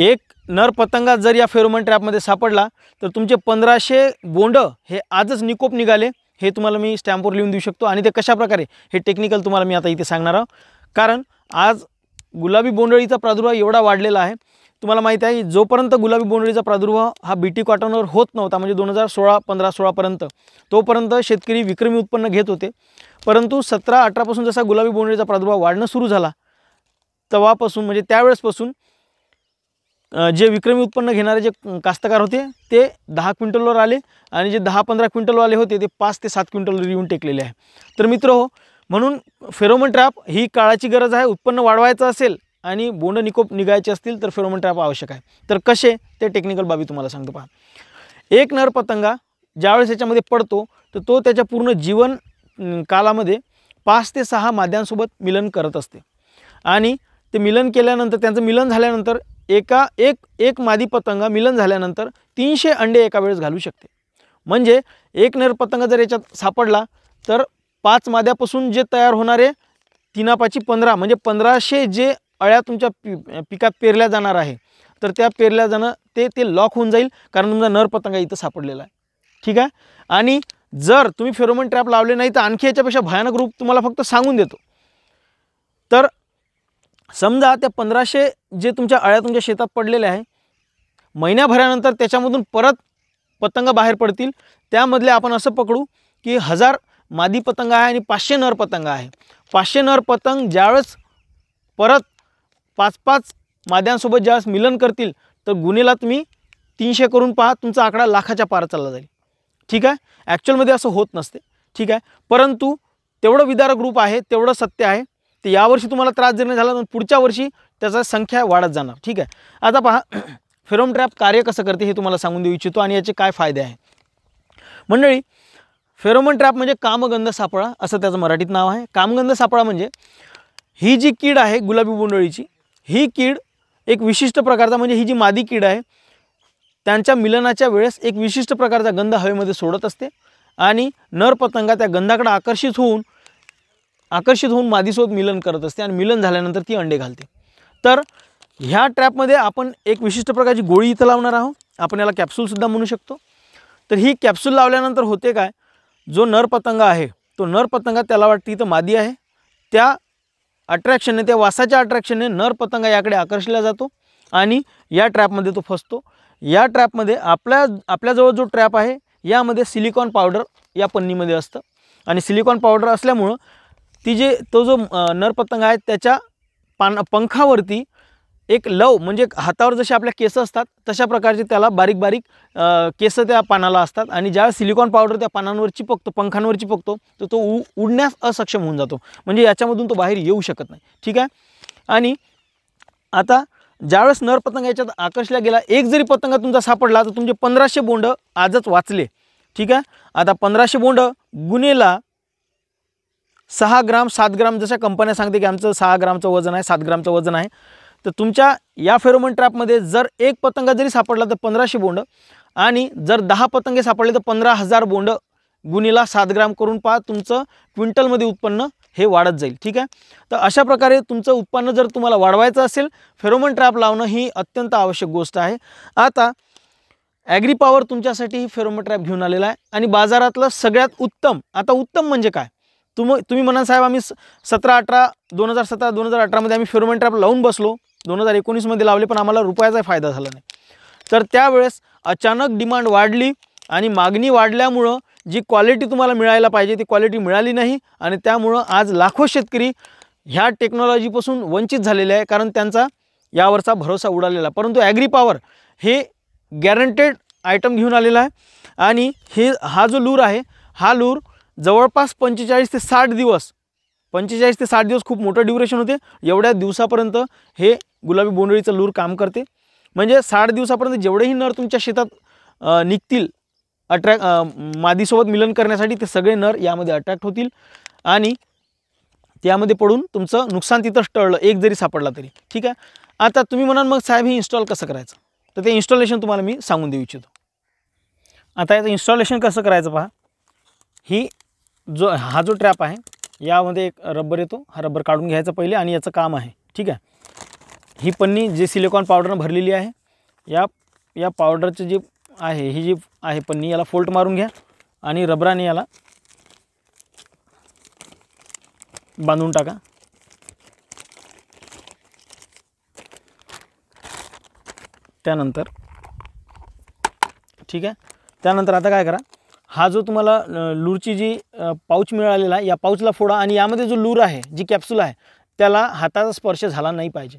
एक नर पतंगा जर या फेरोमन ट्रॅपमध्ये सापडला तर तुमचे पंधराशे बोंड हे आजच निकोप निघाले हे तुम्हाला मी स्टॅम्पवर लिहून देऊ शकतो आणि ते कशाप्रकारे हे टेक्निकल तुम्हाला मी आता इथे सांगणार आहोत कारण आज गुलाबी बोंडळीचा प्रादुर्भाव एवढा वाढलेला आहे तुम्हाला माहिती आहे जोपर्यंत गुलाबी बोंडळीचा प्रादुर्भाव हा बी टी कॉटनवर होत नव्हता म्हणजे दोन हजार सोळा पंधरा सोळापर्यंत तोपर्यंत शेतकरी विक्रमी उत्पन्न घेत होते परंतु सतरा अठरापासून जसा गुलाबी बोंडळीचा प्रादुर्भाव वाढणं सुरू झाला तेव्हापासून म्हणजे त्यावेळेसपासून जे विक्रमी उत्पन्न घेणारे जे कास्तकार होते ते दहा क्विंटलवर आले आणि जे दहा पंधरा क्विंटलवाले होते ते पाच ते सात क्विंटलवर येऊन टेकलेले आहे तर मित्र हो म्हणून फेरोमन ट्रॅप ही काळाची गरज आहे उत्पन्न वाढवायचं असेल आणि बोंड निकोप निघायचे असतील तर फेरोमन ट्रॅप आवश्यक आहे तर कसे ते टेक्निकल बाबी तुम्हाला सांगतो पहा एक नर पतंगा ज्यावेळेस याच्यामध्ये पडतो तर तो त्याच्या पूर्ण जीवन कालामध्ये पाच ते सहा माद्यांसोबत मिलन करत असते आणि ते मिलन केल्यानंतर त्यांचं मिलन झाल्यानंतर एका एक एक मादी पतंग मिलन झाल्यानंतर तीनशे अंडे एका वेळेस घालू शकते म्हणजे एक नर पतंग जर याच्यात सापडला तर पाच माद्यापासून जे तयार होणारे तिनापाची पंधरा म्हणजे पंधराशे जे अळ्या तुमच्या पि पिकात पेरल्या जाणार आहे तर त्या पेरल्या जाणं ते ते लॉक होऊन जाईल कारण तुमचा नर पतंग इथं सापडलेला आहे ठीक आहे आणि जर तुम्ही फेरोमन ट्रॅप लावले नाही तर आणखी याच्यापेक्षा भयानक रूप तुम्हाला फक्त सांगून देतो तर समजा त्या पंधराशे जे तुमच्या अळ्या तुमच्या शेतात पडलेल्या आहे महिन्याभरानंतर त्याच्यामधून परत पतंग बाहेर पडतील त्यामधले आपण असं पकडू की हजार मादी पतंग आहे आणि पाचशे नर पतंग आहे पाचशे नर पतंग ज्यावेळेस परत पाच पाच माद्यांसोबत ज्यावेळेस मिलन करतील तर गुन्हेला तुम्ही तीनशे करून पहा तुमचा आकडा लाखाच्या पार चालला जाईल ठीक आहे ॲक्च्युअलमध्ये असं होत नसते ठीक आहे परंतु तेवढं विदारक ग्रुप आहे तेवढं सत्य आहे तर यावर्षी तुम्हाला त्रास जर झाला तर पुढच्या वर्षी त्याचा संख्या वाढत जाणार ठीक आहे आता पहा फेरोम ट्रॅप कार्य कसं करते हे तुम्हाला सांगून देऊ इच्छितो आणि याचे काय फायदे आहे मंडळी फेरोमन ट्रॅप म्हणजे कामगंध सापळा असं त्याचं मराठीत नाव आहे कामगंध सापळा म्हणजे ही जी कीड आहे गुलाबी बोंडळीची ही कीड एक विशिष्ट प्रकारचा म्हणजे ही जी मादी कीड आहे त्यांच्या मिलनाच्या वेळेस एक विशिष्ट प्रकारचा गंध हवेमध्ये सोडत असते आणि नर पतंगा त्या गंधाकडे आकर्षित होऊन आकर्षित होऊन मादीसोबत मिलन करत असते आणि मिलन झाल्यानंतर ती अंडे घालते तर ह्या ट्रॅपमध्ये आपण एक विशिष्ट प्रकारची गोळी इथं लावणार आहोत आपण याला कॅप्सूलसुद्धा म्हणू शकतो तर ही कॅप्सूल लावल्यानंतर होते काय जो नरपतंग आहे तो नरपतंगा त्याला वाटते इथं मादी आहे त्या अट्रॅक्शनने त्या वासाच्या अट्रॅक्शनने पतंग याकडे आकर्षला जातो आणि या ट्रॅपमध्ये तो फसतो या ट्रॅपमध्ये आपल्या आपल्याजवळ जो ट्रॅप आहे यामध्ये सिलिकॉन पावडर या पन्नीमध्ये असतं आणि सिलिकॉन पावडर असल्यामुळं ती जे तो जो नरपतंग आहे त्याच्या पान पंखावरती एक लव म्हणजे हातावर जसे आपल्या केस असतात तशा प्रकारचे त्याला बारीक बारीक केस त्या पानाला असतात आणि ज्या सिलिकॉन पावडर त्या पानांवर चिपकतो पंखांवर चिपकतो तर तो उ उडण्यास असक्षम होऊन जातो म्हणजे याच्यामधून तो बाहेर येऊ शकत नाही ठीक आहे आणि आता ज्यावेळेस नर पतंग याच्यात आकर्षला गेला एक जरी पतंग तुमचा सापडला तर तुमचे पंधराशे बोंड आजच वाचले ठीक आहे आता पंधराशे बोंड गुन्हेला सहा ग्राम सात ग्राम जशा कंपन्या सांगते की आमचं सहा ग्रामचं वजन आहे सात ग्रामचं वजन आहे तर तुमच्या या फेरोमन ट्रॅपमध्ये जर एक पतंग जरी सापडला तर पंधराशे बोंड आणि जर दहा पतंगे सापडले तर पंधरा हजार बोंड गुणीला सात ग्राम करून पहा तुमचं क्विंटलमध्ये उत्पन्न हे वाढत जाईल ठीक आहे तर अशा प्रकारे तुमचं उत्पन्न जर तुम्हाला वाढवायचं असेल फेरोमन ट्रॅप लावणं ही अत्यंत आवश्यक गोष्ट आहे आता ॲग्री पॉवर तुमच्यासाठी ही फेरोमन ट्रॅप घेऊन आलेला आहे आणि बाजारातलं सगळ्यात उत्तम आता उत्तम म्हणजे काय तुम तुम्ही म्हणाल साहेब आम्ही सतरा अठरा दोन हजार सतरा दोन हजार अठरामध्ये आम्ही फेरोमेन ट्रॅप लावून बसलो दोन हजार एकोणीसमध्ये लावले पण आम्हाला रुपयाचा फायदा झाला नाही तर त्यावेळेस अचानक डिमांड वाढली आणि मागणी वाढल्यामुळं जी क्वालिटी तुम्हाला मिळायला पाहिजे ती क्वालिटी मिळाली नाही आणि त्यामुळं आज लाखो शेतकरी ह्या टेक्नॉलॉजीपासून वंचित झालेले आहे कारण त्यांचा यावरचा भरोसा उडालेला परंतु ॲग्री पॉवर हे गॅरंटेड आयटम घेऊन आलेला आहे आणि हे हा जो लूर आहे हा लूर जवळपास पंचेचाळीस ते साठ दिवस पंचेचाळीस ते साठ दिवस खूप मोठं ड्युरेशन होते एवढ्या दिवसापर्यंत हे गुलाबी बोंडळीचं लूर काम करते म्हणजे साठ दिवसापर्यंत जेवढेही नर तुमच्या शेतात निघतील अट्रॅक्ट मादीसोबत मिलन करण्यासाठी ते सगळे नर यामध्ये अट्रॅक्ट होतील आणि त्यामध्ये पडून तुमचं नुकसान तिथंच टळलं एक जरी सापडला तरी ठीक आहे आता तुम्ही म्हणाल मग साहेब हे इन्स्टॉल कसं करायचं तर ते इन्स्टॉलेशन तुम्हाला मी सांगून देऊ इच्छितो आता याचं इन्स्टॉलेशन कसं करायचं पहा ही जो हा जो ट्रॅप आहे यामध्ये एक रबर येतो हा रबर काढून घ्यायचा पहिले आणि याचं काम आहे ठीक आहे ही पन्नी जी सिलिकॉन पावडरनं भरलेली आहे या या पावडरचं जे आहे ही जी आहे पन्नी याला फोल्ट मारून घ्या आणि रबराने याला बांधून टाका त्यानंतर ठीक आहे त्यानंतर आता काय करा हा जो तुम्हाला लूरची जी पाऊच मिळालेला आहे या पाऊचला फोडा आणि यामध्ये जो लूर आहे जी कॅप्सूल आहे त्याला हाताचा स्पर्श झाला नाही पाहिजे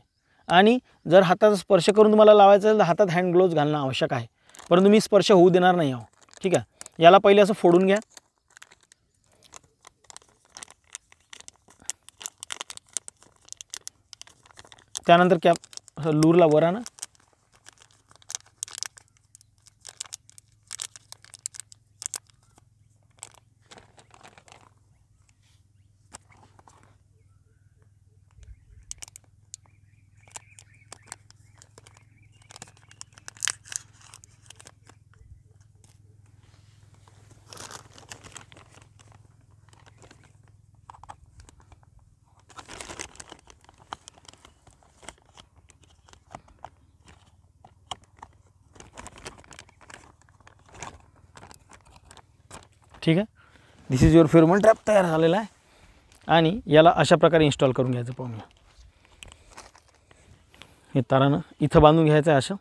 आणि जर हाताचा स्पर्श करून तुम्हाला लावायचं असेल तर हातात हँड ग्लोव्ज घालणं आवश्यक आहे परंतु मी स्पर्श होऊ देणार नाही आहो ठीक आहे याला पहिले असं फोडून घ्या त्यानंतर कॅप लूरला वर आणा ठीक आहे this is your pheromone trap तयार झालेला आहे आणि याला अशा प्रकारे इन्स्टॉल करून घ्यायचं पाहूया हे तारानं इथं बांधून घ्यायचं आहे असं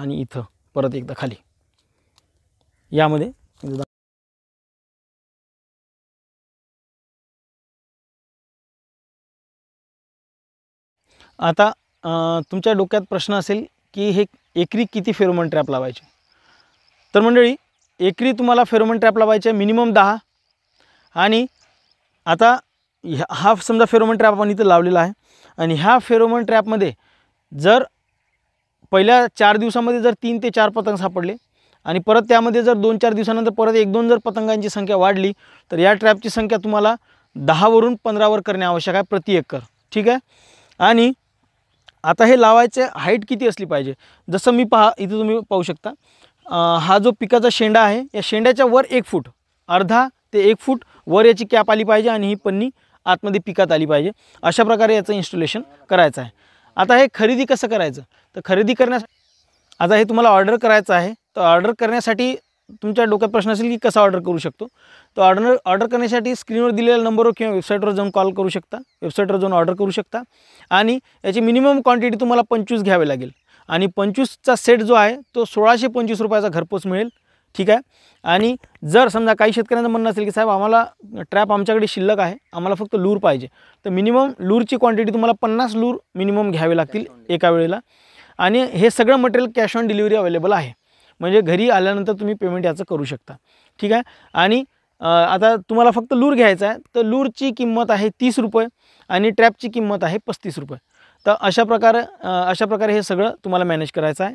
आणि इथं परत एकदा खाली यामध्ये आता तुमच्या डोक्यात प्रश्न असेल की हे एकरी किती फेरोमन ट्रॅप लावायचे तर मंडळी एकरी तुम्हाला फेरोमन ट्रॅप लावायचे आहे मिनिमम दहा आणि आता ह्या हा समजा फेरोमन ट्रॅप आपण इथं लावलेला आहे आणि ह्या फेरोमन ट्रॅपमध्ये जर पहिल्या चार दिवसामध्ये जर तीन ते चार पतंग सापडले आणि परत त्यामध्ये जर दोन चार दिवसानंतर परत एक दोन जर पतंगांची संख्या वाढली तर या ट्रॅपची संख्या तुम्हाला दहावरून पंधरावर करणे आवश्यक आहे प्रति एकर ठीक आहे आणि आता हे लावायचे हाईट किती असली पाहिजे जसं मी पहा इथं तुम्ही पाहू शकता हा जो पिकाचा शेंडा आहे या शेंड्याच्या वर एक फूट अर्धा ते एक फूट वर याची कॅप आली पाहिजे आणि ही पन्नी आतमध्ये पिकात आली पाहिजे अशा प्रकारे याचं इन्स्टॉलेशन करायचं आहे आता हे खरेदी कसं करायचं तर खरेदी करण्यास आता हे तुम्हाला ऑर्डर करायचं आहे तर ऑर्डर करण्यासाठी तुमच्या डोक्यात प्रश्न असेल की कसा ऑर्डर करू शकतो तर ऑर्डर ऑर्डर करण्यासाठी स्क्रीनवर दिलेल्या नंबरवर किंवा वेबसाईटवर जाऊन कॉल करू शकता वेबसाईटवर जाऊन ऑर्डर करू शकता आणि याची मिनिमम क्वांटिटी तुम्हाला पंचवीस घ्यावी लागेल आणि पंचवीसचा सेट जो आहे तो सोळाशे पंचवीस रुपयाचा घरपोच मिळेल ठीक आहे आणि जर समजा काही शेतकऱ्यांचं म्हणणं असेल की साहेब आम्हाला ट्रॅप आमच्याकडे शिल्लक आहे आम्हाला फक्त लूर पाहिजे तर मिनिमम लूरची क्वांटिटी तुम्हाला पन्नास लूर मिनिमम घ्यावे लागतील एका वेळेला आणि हे सगळं material cash on delivery available आहे म्हणजे घरी आल्यानंतर तुम्ही पेमेंट याचं करू शकता ठीक आहे आणि आता तुम्हाला फक्त लूर घ्यायचा आहे तर लूरची किंमत आहे तीस रुपये आणि ट्रॅपची किंमत आहे पस्तीस रुपये तर अशा प्रकारे अशा प्रकारे हे सगळं तुम्हाला मॅनेज करायचं आहे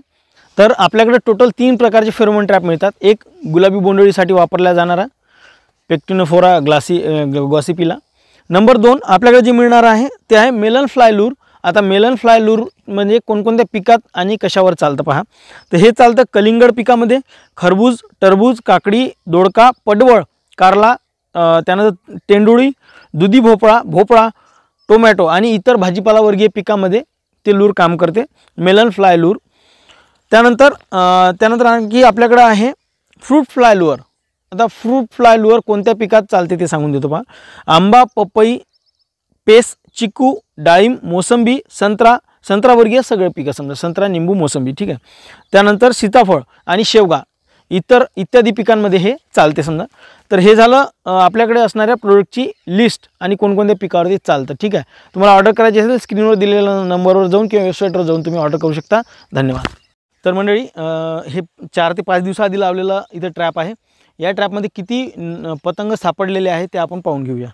तर आपल्याकडे टोटल तीन प्रकारचे फेरोमोन ट्रॅप मिळतात एक गुलाबी बोंडळीसाठी वापरल्या जाणारा पेक्टिनोफोरा ग्लासी ग्वासिपीला नंबर दोन आपल्याकडे जे मिळणार आहे ते आहे मेलन फ्लाय लूर आता मेलन फ्लाय लूर म्हणजे कोणकोणत्या पिकात आणि कशावर चालतं पहा तर हे चालतं कलिंगड पिकामध्ये खरबूज टरबूज काकडी दोडका पडवळ कारला त्यानंतर तेंडुळी दुधी भोपळा भोपळा टोमॅटो आणि इतर भाजीपालावर्गीय पिकामध्ये ते लूर काम करते मेलन फ्लाय लूर त्यानंतर त्यानंतर आणखी आपल्याकडं आहे फ्रूट फ्लाय लूअर आता फ्रूट फ्लाय लुअर कोणत्या पिकात चालते ते सांगून देतो पहा आंबा पपई पेस चिकू डाळिंब मोसंबी संत्रा संत्रावर्गीय सगळे पिकं समजा संत्रा निंबू मोसंबी ठीक आहे त्यानंतर सीताफळ आणि शेवगा इतर इत्यादी पिकांमध्ये हे चालते समजा तर हे झालं आपल्याकडे असणाऱ्या प्रोडक्टची लिस्ट आणि कोणकोणत्या पिकावरती चालतं ठीक आहे तुम्हाला ऑर्डर करायची असेल स्क्रीनवर दिलेल्या नंबरवर जाऊन किंवा वेबसाईटवर जाऊन तुम्ही ऑर्डर करू शकता धन्यवाद तर मंडळी हे चार ते पाच दिवसाआधी लावलेलं इथं ट्रॅप आहे या ट्रॅपमध्ये किती पतंग सापडलेले आहे ते आपण पाहून घेऊया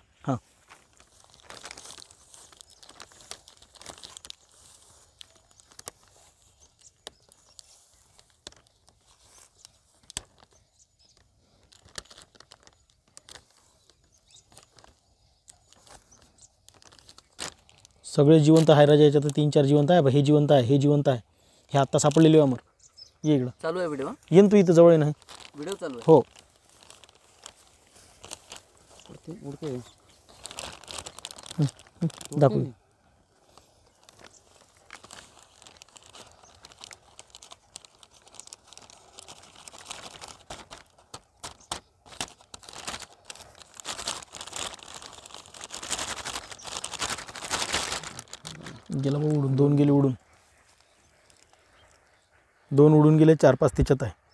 सगळे जिवंत आहे राजा याच्यात तीन चार जिवंत आहे बा हे जिवंत आहे हे जिवंत आहे हे आत्ता सापडलेले अमर ये इकडं चालू आहे व्हिडिओ येन तू इथं जवळ नाही व्हिडिओ चालू हो दाखवू गेला मग उडून दोन गेले उडून दोन उडून गेले चार पाच त्याच्यात आहे